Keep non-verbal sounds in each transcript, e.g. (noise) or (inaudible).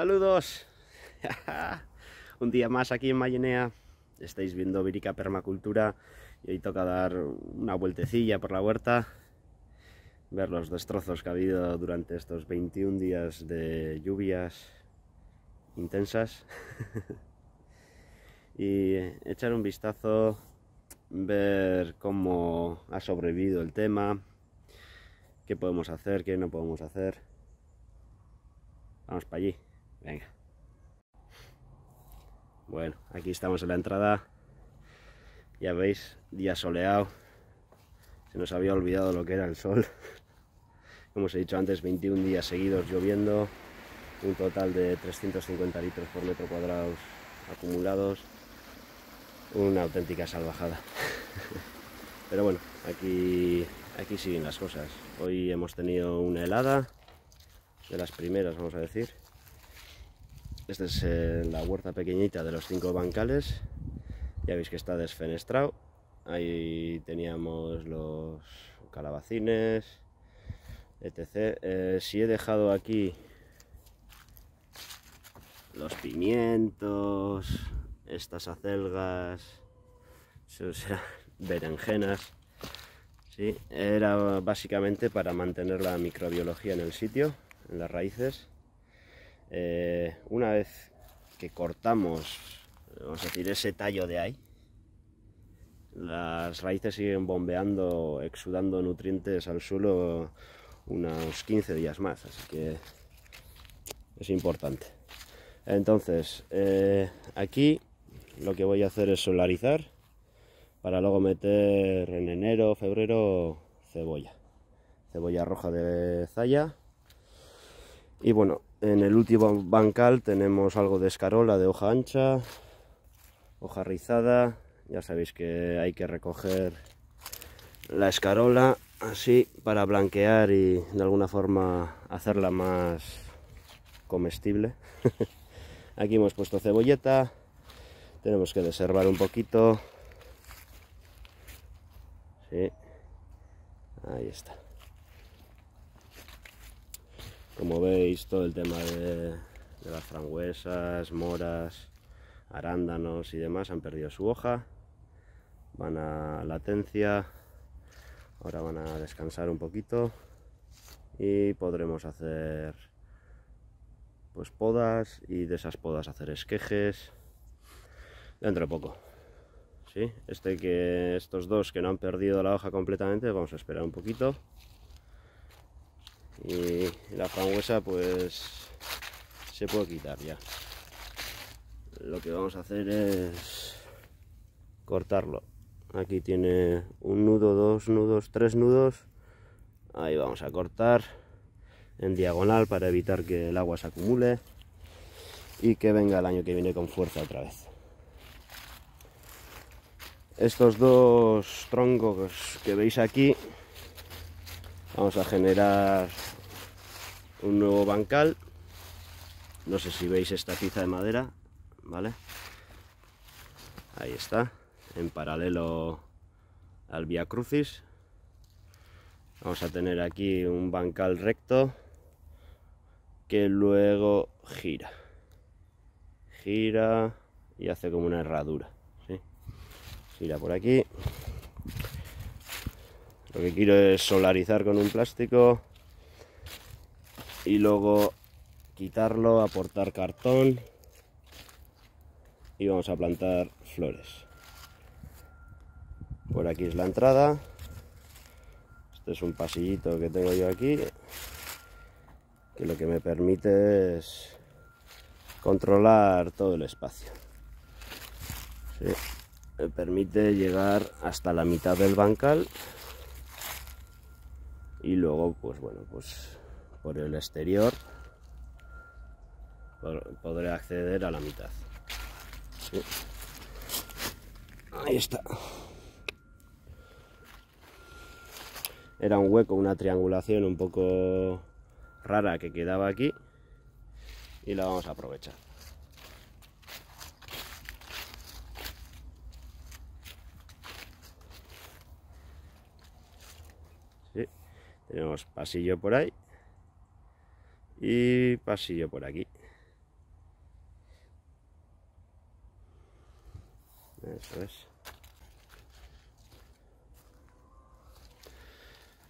Saludos. (laughs) Un día más aquí en Mayenea. Estáis viendo Virica Permacultura y hoy toca dar una vueltecilla por la huerta. Ver los destrozos que ha habido durante estos 21 días de lluvias intensas. (laughs) y echar un vistazo, ver cómo ha sobrevivido el tema, qué podemos hacer, qué no podemos hacer. Vamos para allí. Venga. Bueno, aquí estamos en la entrada. Ya veis, día soleado. Se nos había olvidado lo que era el sol. (laughs) Como os he dicho antes, 21 días seguidos lloviendo. Un total de 350 litros por metro cuadrado acumulados. Una auténtica salvajada. (laughs) Pero bueno, aquí, aquí siguen las cosas. Hoy hemos tenido una helada. De las primeras, vamos a decir esta es eh, la huerta pequeñita de los cinco bancales. Ya veis que está desfenestrado. Ahí teníamos los calabacines, etc. Eh, si he dejado aquí los pimientos, estas acelgas, sus (laughs) berenjenas. Sí, era básicamente para mantener la microbiología en el sitio, en las raíces. Eh, una vez que cortamos, vamos a ese tallo de ahí, las raíces siguen bombeando, exudando nutrientes al suelo unos 15 días más, así que es importante. Entonces, eh, aquí lo que voy a hacer es solarizar para luego meter en enero, febrero, cebolla. Cebolla roja de Zaya. Y bueno, en el último bancal tenemos algo de escarola de hoja ancha, hoja rizada. Ya sabéis que hay que recoger la escarola así para blanquear y de alguna forma hacerla más comestible. (laughs) Aquí hemos puesto cebolleta, tenemos que deservar un poquito. Sí, ahí está. Como veis, todo el tema de, las frangüesas, moras, arándanos y demás han perdido su hoja. Van a latencia, ahora van a descansar un poquito y podremos hacer pues podas y de esas podas hacer esquejes dentro de poco. ¿Sí? Este que, estos dos que no han perdido la hoja completamente, vamos a esperar un poquito y la frambuesa pues se puede quitar ya lo que vamos a hacer es cortarlo aquí tiene un nudo dos nudos tres nudos ahí vamos a cortar en diagonal para evitar que el agua se acumule y que venga el año que viene con fuerza otra vez estos dos troncos que veis aquí Vamos a generar un nuevo bancal. No sé si veis esta pieza de madera, ¿vale? Ahí está, en paralelo al vía Crucis. Vamos a tener aquí un bancal recto que luego gira. Gira y hace como una herradura. Gira por aquí. Lo que quiero es solarizar con un plástico y luego quitarlo, aportar cartón y vamos a plantar flores. Por aquí es la entrada. Este es un pasillito que tengo yo aquí, que lo que me permite es controlar todo el espacio. me permite llegar hasta la mitad del bancal y luego pues bueno pues por el exterior podré acceder a la mitad ahí está era un hueco una triangulación un poco rara que quedaba aquí y la vamos a aprovechar Tenemos pasillo por ahí y pasillo por aquí.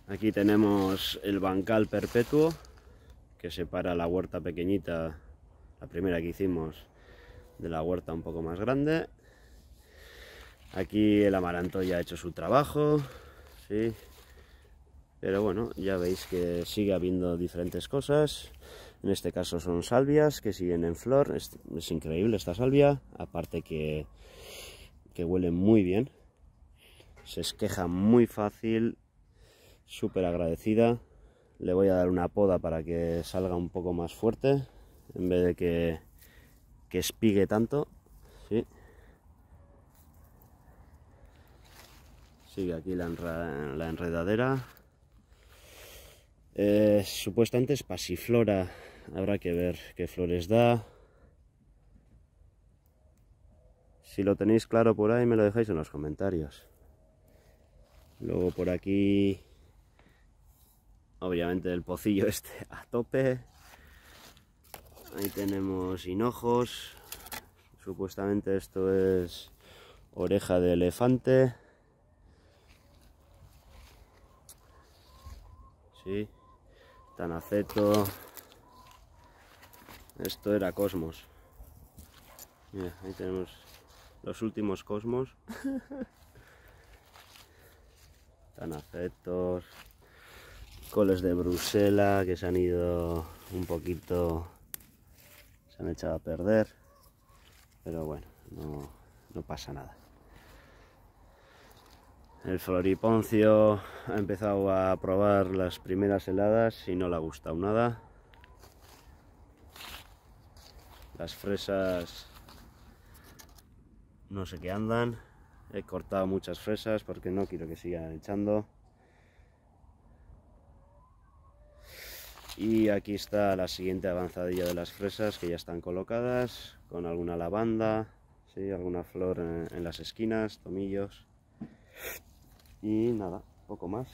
Aquí tenemos el bancal perpetuo que separa la huerta pequeñita, la primera que hicimos, de la huerta un poco más grande. Aquí el amaranto ya ha hecho su trabajo, ¿sí? Pero bueno, ya veis que sigue habiendo diferentes cosas. En este caso son salvias que siguen en flor. Es, increíble esta salvia. Aparte que, huele muy bien. Se esqueja muy fácil. Súper agradecida. Le voy a dar una poda para que salga un poco más fuerte. En vez de que, espigue tanto. Sigue aquí la enredadera. Eh, supuestamente es pasiflora. Habrá que ver qué flores da. Si lo tenéis claro por ahí, me lo dejáis en los comentarios. Luego por aquí, obviamente el pocillo (laughs) este a tope. Ahí tenemos hinojos. Supuestamente esto es oreja de elefante. Sí, Tanaceto. Esto era Cosmos. ahí tenemos los últimos Cosmos. (laughs) Tanacetos. Coles de Bruselas que se han ido un poquito... Se han echado a perder. Pero bueno, no pasa nada. El floriponcio ha empezado a probar las primeras heladas y no le ha gustado nada. Las fresas no sé qué andan. He cortado muchas fresas porque no quiero que sigan echando. Y aquí está la siguiente avanzadilla de las fresas que ya están colocadas, con alguna lavanda, ¿sí? alguna flor en las esquinas, tomillos. Y nada, poco más.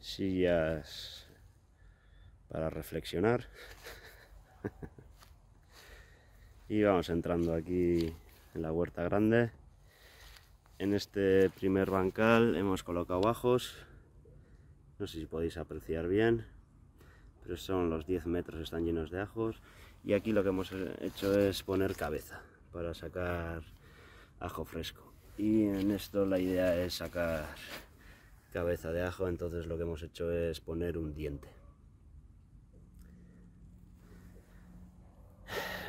Sillas para reflexionar. y vamos entrando aquí en la huerta grande. En este primer bancal hemos colocado ajos. No sé si podéis apreciar bien, pero son los 10 metros, están llenos de ajos y aquí lo que hemos hecho es poner cabeza para sacar ajo fresco y en esto la idea es sacar cabeza de ajo entonces lo que hemos hecho es poner un diente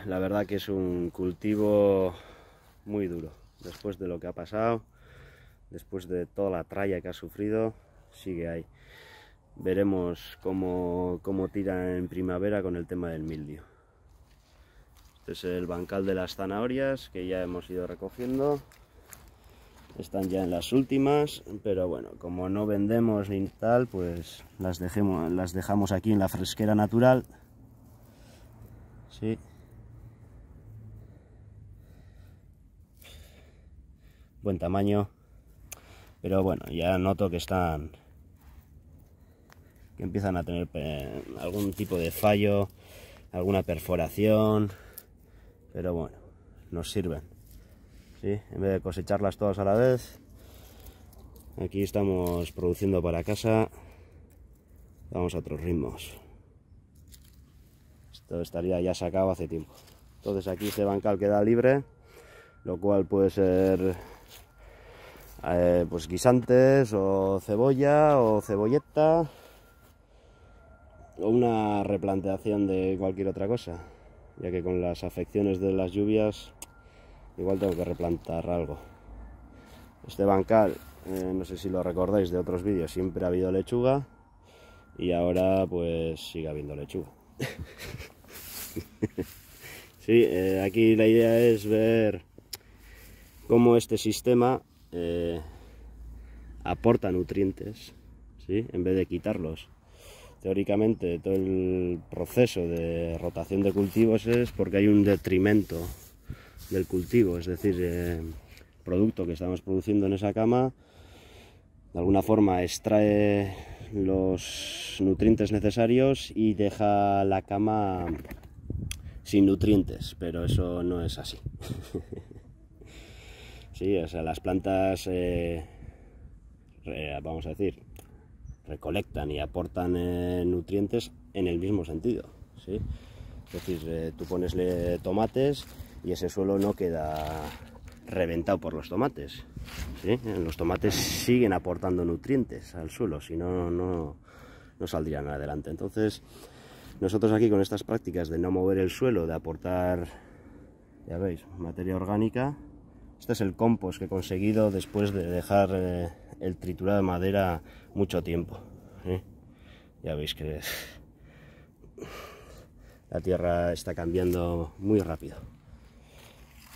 la verdad que es un cultivo muy duro después de lo que ha pasado después de toda la tralla que ha sufrido sigue ahí veremos cómo, cómo tira en primavera con el tema del mildio este es el bancal de las zanahorias que ya hemos ido recogiendo. Están ya en las últimas, pero bueno, como no vendemos ni tal, pues las, dejemos, las dejamos aquí en la fresquera natural. Sí. Buen tamaño. Pero bueno, ya noto que están... que empiezan a tener eh, algún tipo de fallo, alguna perforación pero bueno, nos sirven. ¿sí? En vez de cosecharlas todas a la vez, aquí estamos produciendo para casa, vamos a otros ritmos. Esto estaría ya sacado hace tiempo. Entonces aquí este bancal queda libre, lo cual puede ser eh, pues guisantes o cebolla o cebolleta o una replanteación de cualquier otra cosa ya que con las afecciones de las lluvias igual tengo que replantar algo. Este bancal, eh, no sé si lo recordáis de otros vídeos, siempre ha habido lechuga y ahora pues sigue habiendo lechuga. (laughs) sí, eh, aquí la idea es ver cómo este sistema eh, aporta nutrientes, ¿sí? en vez de quitarlos teóricamente todo el proceso de rotación de cultivos es porque hay un detrimento del cultivo, es decir, el eh, producto que estamos produciendo en esa cama de alguna forma extrae los nutrientes necesarios y deja la cama sin nutrientes, pero eso no es así. (laughs) sí, o sea, las plantas, eh, vamos a decir, recolectan y aportan eh, nutrientes en el mismo sentido. ¿sí? Es decir, eh, tú ponesle tomates y ese suelo no queda reventado por los tomates. ¿sí? Los tomates siguen aportando nutrientes al suelo, si no, no, saldrían adelante. Entonces, nosotros aquí con estas prácticas de no mover el suelo, de aportar, ya veis, materia orgánica, este es el compost que he conseguido después de dejar... Eh, el triturado de madera mucho tiempo. ¿eh? Ya veis que la tierra está cambiando muy rápido.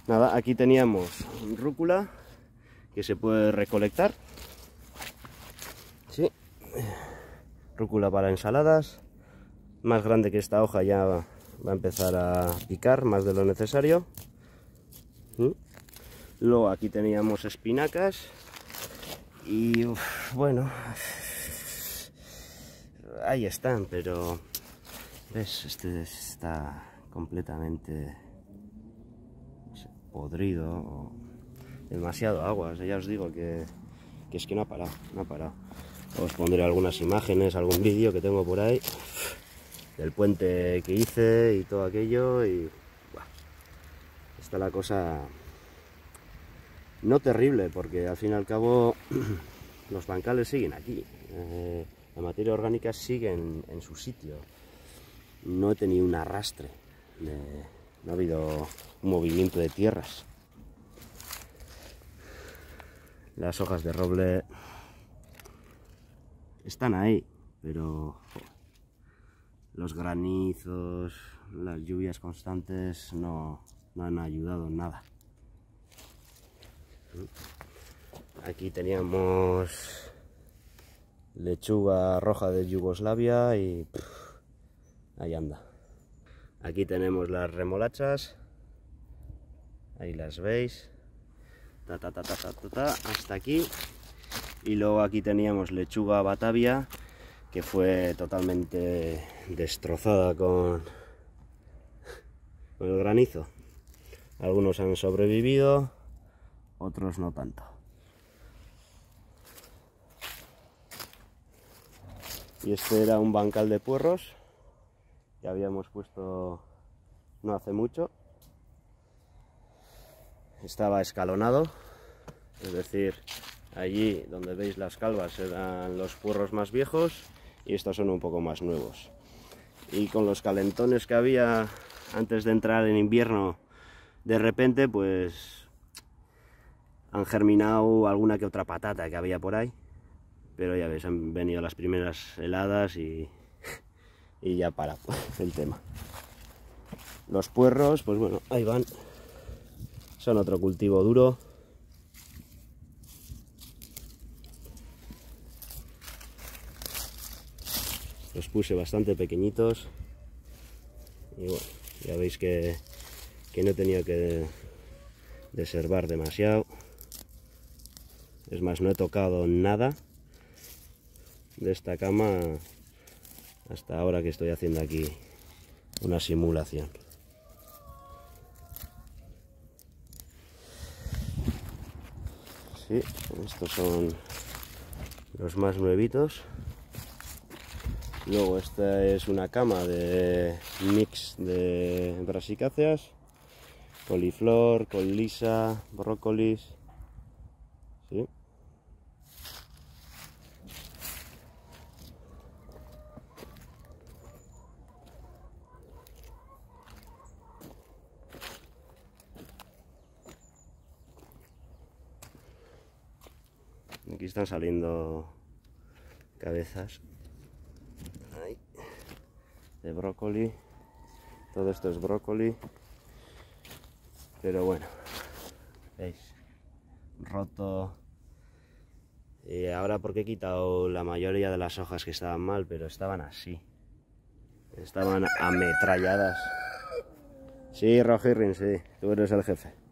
Nada, aquí teníamos rúcula que se puede recolectar. rúcula para ensaladas. Más grande que esta hoja ya va a empezar a picar más de lo necesario. Luego aquí teníamos espinacas, y bueno, ahí están, pero ves, este está completamente podrido, demasiado agua, ya os digo que, que, es que no ha parado, no ha parado. Os pondré algunas imágenes, algún vídeo que tengo por ahí del puente que hice y todo aquello y está la cosa no terrible, porque al fin y al cabo (clears throat) los bancales siguen aquí. Eh, la materia orgánica sigue en, su sitio. No he tenido un arrastre. no ha habido un movimiento de tierras. Las hojas de roble están ahí, pero los granizos, las lluvias constantes no, no han ayudado en nada. Aquí teníamos lechuga roja de Yugoslavia y ahí anda. Aquí tenemos las remolachas. Ahí las veis. Ta, ta, ta, hasta aquí. Y luego aquí teníamos lechuga batavia que fue totalmente destrozada con, con el granizo. Algunos han sobrevivido, otros no tanto. Y este era un bancal de puerros que habíamos puesto no hace mucho. Estaba escalonado, es decir, allí donde veis las calvas eran los puerros más viejos y estos son un poco más nuevos. Y con los calentones que había antes de entrar en invierno, de repente pues han germinado alguna que otra patata que había por ahí. Pero ya veis, han venido las primeras heladas y, ya para el tema. Los puerros, pues bueno, ahí van. Son otro cultivo duro. Los puse bastante pequeñitos. Y bueno, ya veis que, que no he tenido que deservar demasiado. Es más, no he tocado nada de esta cama hasta ahora que estoy haciendo aquí una simulación. Sí, estos son los más nuevitos. Luego esta es una cama de mix de brasicáceas, coliflor, colisa, brócolis. ¿sí? están saliendo cabezas de brócoli. Todo esto es brócoli. Pero bueno, veis, roto. Y ahora porque he quitado la mayoría de las hojas que estaban mal, pero estaban así. Estaban ametralladas. Sí, rojirrin sí, tú eres el jefe.